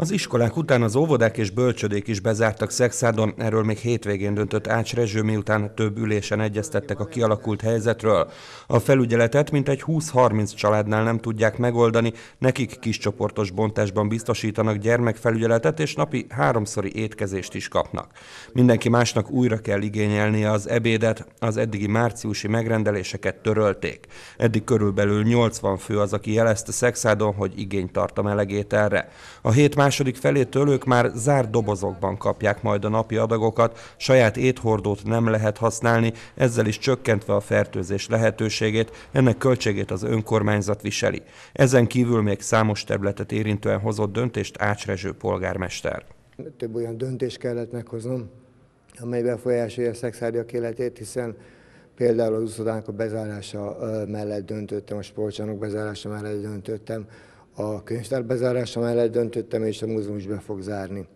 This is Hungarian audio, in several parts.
Az iskolák után az óvodák és bölcsödék is bezártak Szexádon, erről még hétvégén döntött Ács Rezső, miután több ülésen egyeztettek a kialakult helyzetről. A felügyeletet mintegy 20-30 családnál nem tudják megoldani, nekik csoportos bontásban biztosítanak gyermekfelügyeletet, és napi háromszori étkezést is kapnak. Mindenki másnak újra kell igényelnie az ebédet, az eddigi márciusi megrendeléseket törölték. Eddig körülbelül 80 fő az, aki jelezte Szexádon, hogy igényt tart a melegételre. A hét második felétől ők már zárt dobozokban kapják majd a napi adagokat, saját éthordót nem lehet használni, ezzel is csökkentve a fertőzés lehetőségét, ennek költségét az önkormányzat viseli. Ezen kívül még számos területet érintően hozott döntést Ács Rezső polgármester. Több olyan döntést kellett meghoznom, amely befolyásolja a szexárdiak életét, hiszen például az úszodának a bezárása mellett döntöttem, a sportcsarnok bezárása mellett döntöttem, a könyvtár bezárása mellett döntöttem, és a múzeum is be fog zárni.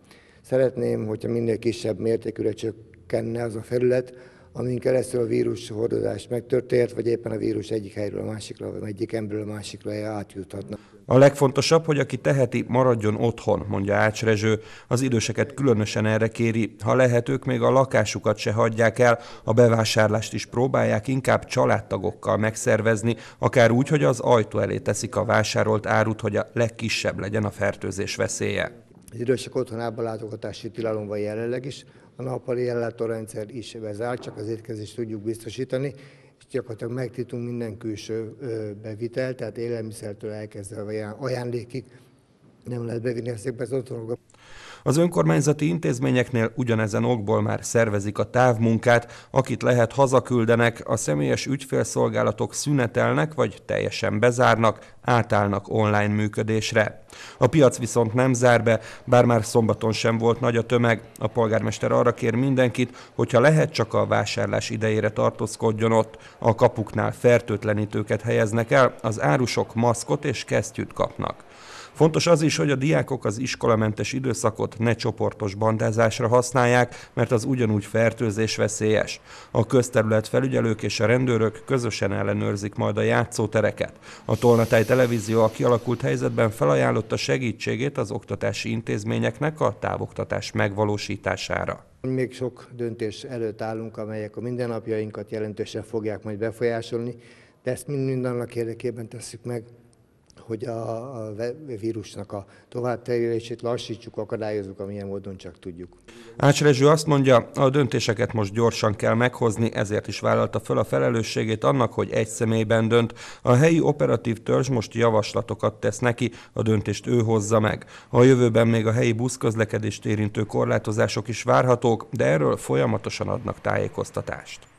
Szeretném, hogyha minél kisebb mértékűre csökkenne az a felület, amin keresztül a vírus hordozás megtörtént, vagy éppen a vírus egyik helyről a másikra, vagy egyik emberről a másikra átjuthatna. A legfontosabb, hogy aki teheti, maradjon otthon, mondja Ács Rezső. Az időseket különösen erre kéri. Ha lehetők, még a lakásukat se hagyják el, a bevásárlást is próbálják inkább családtagokkal megszervezni, akár úgy, hogy az ajtó elé teszik a vásárolt árut, hogy a legkisebb legyen a fertőzés veszélye. Az idősek otthonában látogatási tilalom van jelenleg is, a nappali ellátórendszer is bezárt, csak az étkezést tudjuk biztosítani, és gyakorlatilag megtiltunk minden külső bevitelt, tehát élelmiszertől elkezdve ajándékig, nem lehet bevinni ezekbe az otthonokba. Az önkormányzati intézményeknél ugyanezen okból már szervezik a távmunkát, akit lehet hazaküldenek, a személyes ügyfélszolgálatok szünetelnek vagy teljesen bezárnak, átállnak online működésre. A piac viszont nem zár be, bár már szombaton sem volt nagy a tömeg. A polgármester arra kér mindenkit, hogyha lehet, csak a vásárlás idejére tartózkodjon ott. A kapuknál fertőtlenítőket helyeznek el, az árusok maszkot és kesztyűt kapnak. Fontos az is, hogy a diákok az iskolamentes időszakot ne csoportos bandázásra használják, mert az ugyanúgy fertőzés veszélyes. A közterület felügyelők és a rendőrök közösen ellenőrzik majd a játszótereket. A Tolnatáj Televízió a kialakult helyzetben felajánlotta segítségét az oktatási intézményeknek a távoktatás megvalósítására. Még sok döntés előtt állunk, amelyek a mindennapjainkat jelentősen fogják majd befolyásolni, de ezt mind, mind érdekében tesszük meg, hogy a, vírusnak a továbbterjedését lassítsuk, akadályozzuk, amilyen módon csak tudjuk. Ács Rezső azt mondja, a döntéseket most gyorsan kell meghozni, ezért is vállalta föl a felelősségét annak, hogy egy személyben dönt. A helyi operatív törzs most javaslatokat tesz neki, a döntést ő hozza meg. A jövőben még a helyi buszközlekedést érintő korlátozások is várhatók, de erről folyamatosan adnak tájékoztatást.